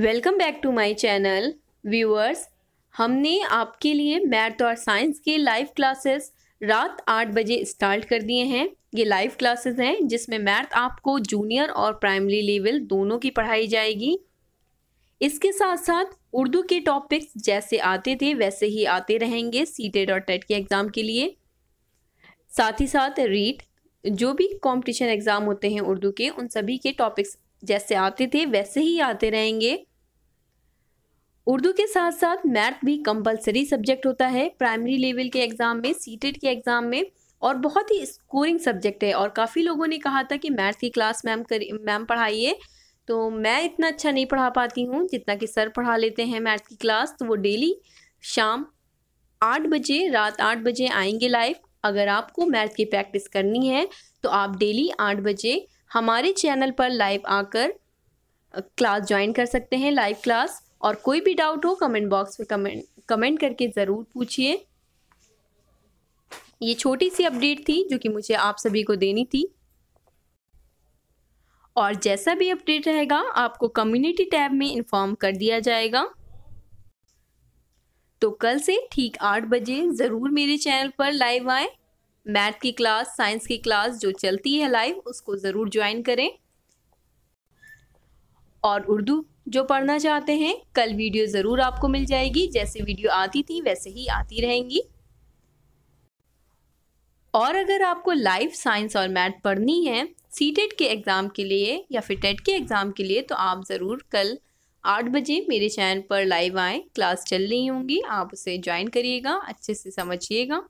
welcome back to my channel viewers हमने आपके लिए मैथ और साइंस के लाइव क्लासेस रात आठ बजे स्टार्ट कर दिए हैं ये लाइव क्लासेस हैं जिसमें मैथ आपको जूनियर और प्राइमरी लेवल दोनों की पढ़ाई जाएगी इसके साथ साथ उर्दू के टॉपिक्स जैसे आते थे वैसे ही आते रहेंगे सी टेड e और टेट e के एग्ज़ाम के लिए साथ ही साथ रीट जो भी कंपटीशन एग्ज़ाम होते हैं उर्दू के उन सभी के टॉपिक्स जैसे आते थे वैसे ही आते रहेंगे उर्दू के साथ साथ मैथ भी कंपलसरी सब्जेक्ट होता है प्राइमरी लेवल के एग्ज़ाम में सीटेट के एग्ज़ाम में और बहुत ही स्कोरिंग सब्जेक्ट है और काफ़ी लोगों ने कहा था कि मैथ की क्लास मैम करी मैम पढ़ाइए तो मैं इतना अच्छा नहीं पढ़ा पाती हूँ जितना कि सर पढ़ा लेते हैं मैथ की क्लास तो वो डेली शाम आठ बजे रात आठ बजे आएंगे लाइव अगर आपको मैथ की प्रैक्टिस करनी है तो आप डेली आठ बजे हमारे चैनल पर लाइव आकर क्लास ज्वाइन कर सकते हैं लाइव क्लास और कोई भी डाउट हो कमेंट बॉक्स में कमेंट कमेंट करके ज़रूर पूछिए ये छोटी सी अपडेट थी जो कि मुझे आप सभी को देनी थी और जैसा भी अपडेट रहेगा आपको कम्युनिटी टैब में इन्फॉर्म कर दिया जाएगा तो कल से ठीक आठ बजे ज़रूर मेरे चैनल पर लाइव आए मैथ की क्लास साइंस की क्लास जो चलती है लाइव उसको ज़रूर ज्वाइन करें और उर्दू जो पढ़ना चाहते हैं कल वीडियो ज़रूर आपको मिल जाएगी जैसे वीडियो आती थी वैसे ही आती रहेंगी और अगर आपको लाइफ साइंस और मैथ पढ़नी है सी e के एग्ज़ाम के लिए या फिर टेट e के एग्ज़ाम के लिए तो आप ज़रूर कल आठ बजे मेरे चैनल पर लाइव आएँ क्लास चल रही होंगी आप उसे ज्वाइन करिएगा अच्छे से समझिएगा